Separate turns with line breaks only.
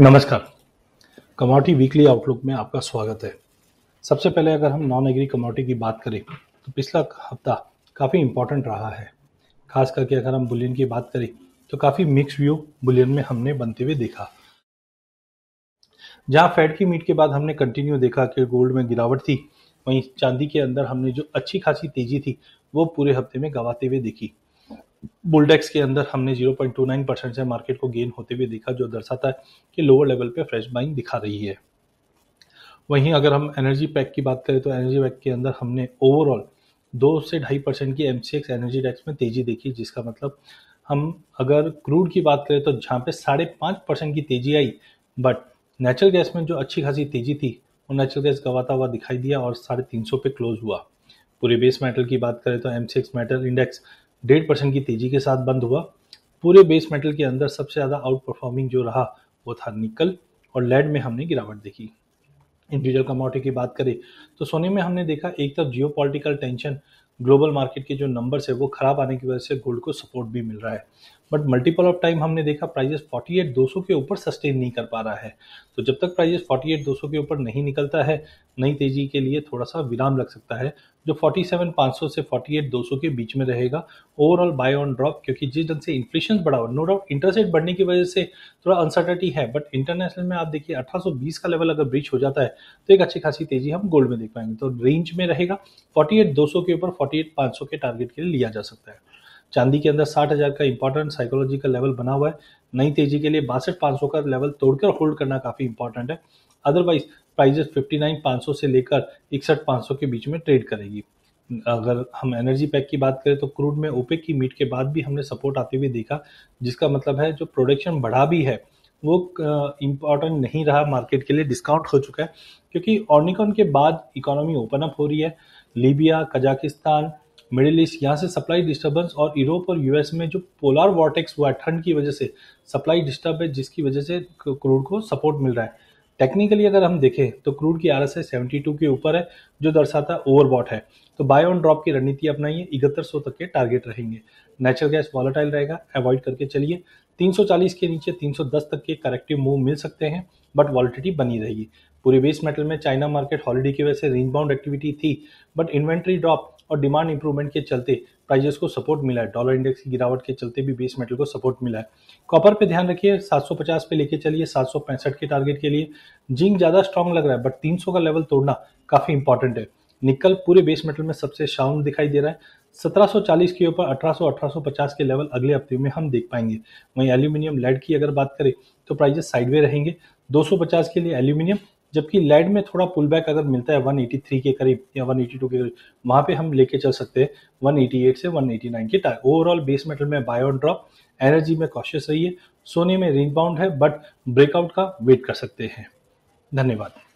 नमस्कार commodity weekly outlook में आपका स्वागत है सबसे पहले अगर हम नॉन एग्री कमोडिटी की बात करें तो पिछला हफ्ता काफ़ी इंपॉर्टेंट रहा है खास करके अगर हम बुलियन की बात करें तो काफ़ी मिक्स व्यू बुलियन में हमने बनते हुए देखा जहां फेड की मीट के बाद हमने कंटिन्यू देखा कि गोल्ड में गिरावट थी वहीं चांदी के अंदर हमने जो अच्छी खासी तेजी थी वो पूरे हफ्ते में गंवाते हुए देखी बुलडेक्स के अंदर हमने 0.29 परसेंट से मार्केट को गेन होते हुए देखा जो दर्शाता है कि लोअर लेवल पे फ्रेश बाइंग दिखा रही है वहीं अगर हम एनर्जी पैक की बात करें तो एनर्जी पैक के अंदर हमने ओवरऑल दो से ढाई परसेंट की एम एनर्जी टैक्स में तेज़ी देखी जिसका मतलब हम अगर क्रूड की बात करें तो जहाँ पे साढ़े पाँच परसेंट की तेज़ी आई बट नेचुरल गैस में जो अच्छी खासी तेज़ी थी वो नेचुरल गैस गवाता हुआ दिखाई दिया और साढ़े तीन सौ पे क्लोज हुआ पूरे बेस मेटल की बात करें तो एम मेटल इंडेक्स डेढ़ परसेंट की तेजी के साथ बंद हुआ पूरे बेस मेटल के अंदर सबसे ज़्यादा आउट परफॉर्मिंग जो रहा वो था निकल और लेड में हमने गिरावट देखी इंडिविजुअल कमोडिटी की बात करें तो सोने में हमने देखा एक तरफ जियो टेंशन ग्लोबल मार्केट के जो नंबर्स है वो खराब आने की वजह से गोल्ड को सपोर्ट भी मिल रहा है बट मल्टीपल ऑफ टाइम हमने देखा प्राइजेस 48 200 के ऊपर सस्टेन नहीं कर पा रहा है तो जब तक प्राइजेस 48 200 के ऊपर नहीं निकलता है नई तेजी के लिए थोड़ा सा विराम लग सकता है जो 47500 से 48 200 के बीच में रहेगा ओवरऑल बाय ऑन ड्रॉप क्योंकि जिस ढंग से इन्फ्लेशन बढ़ा हुआ नो डाउट इंटरेस्ट रेट बढ़ने की वजह से थोड़ा अनसर्टनिटी है बट इंटरनेशनल में आप देखिए 1820 का लेवल अगर ब्रिज हो जाता है तो एक अच्छी खासी तेजी हम गोल्ड में देख पाएंगे तो रेंज में रहेगा फोर्टी 200 के ऊपर फोर्टी 500 के टारगेट के लिए लिया जा सकता है चांदी के अंदर साठ हज़ार का इंपॉर्टेंट साइकोलॉजिकल लेवल बना हुआ है नई तेजी के लिए बासठ पाँच सौ का लेवल तोड़कर होल्ड करना काफ़ी इंपॉर्टेंट है अदरवाइज प्राइजेस फिफ्टी नाइन पाँच सौ से लेकर इकसठ पाँच सौ के बीच में ट्रेड करेगी अगर हम एनर्जी पैक की बात करें तो क्रूड में ओपेक की मीट के बाद भी हमने सपोर्ट आते हुए देखा जिसका मतलब है जो प्रोडक्शन बढ़ा भी है वो इम्पॉर्टेंट नहीं रहा मार्केट के लिए डिस्काउंट हो चुका है क्योंकि ऑर्निकॉन के बाद इकोनॉमी ओपन अप हो रही है लीबिया कजाकिस्तान मिडिल ईस्ट यहाँ से सप्लाई डिस्टर्बेंस और यूरोप और यूएस में जो पोलर वॉर्टेक्स हुआ है ठंड की वजह से सप्लाई डिस्टर्ब है जिसकी वजह से क्रूड को सपोर्ट मिल रहा है टेक्निकली अगर हम देखें तो क्रूड की आर एस सेवेंटी टू के ऊपर है जो दर्शाता है ओवरबॉट है तो बाय ऑन ड्रॉप की रणनीति अपनाइए इकहत्तर सौ तक के टारगेट रहेंगे नेचुरल गैस वॉलेटाइल रहेगा अवॉइड करके चलिए 340 के नीचे 310 तक के करेक्टिव मूव मिल सकते हैं बट वॉलिटिटी बनी रहेगी पूरे बेस मेटल में चाइना मार्केट हॉलीडे की वजह से रेंज बाउंड एक्टिविटी थी बट इन्वेंट्री ड्रॉप और डिमांड इंप्रूवमेंट के चलते प्राइजेस को सपोर्ट मिला है डॉलर इंडेक्स की गिरावट के चलते भी बेस मेटल को सपोर्ट मिला है कॉपर पे ध्यान रखिए 750 पे लेके चलिए 765 के टारगेट के लिए जिंक ज़्यादा स्ट्रांग लग रहा है बट 300 का लेवल तोड़ना काफ़ी इंपॉर्टेंट है निकल पूरे बेस मेटल में सबसे शाउंड दिखाई दे रहा है 1740 के ऊपर 1800 1850 के लेवल अगले हफ्ते में हम देख पाएंगे वहीं एल्यूमिनियम लेड की अगर बात करें तो प्राइजेस साइडवे रहेंगे 250 के लिए एल्यूमिनियम जबकि लेड में थोड़ा पुल बैक अगर मिलता है 183 के करीब या 182 के करीब वहाँ पे हम लेके चल सकते हैं 188 से 189 के तक ओवरऑल बेस मेटल में बायो ऑन ड्रॉप एनर्जी में कॉशियस रहिए सोने में रिंग बाउंड है बट ब्रेकआउट का वेट कर सकते हैं धन्यवाद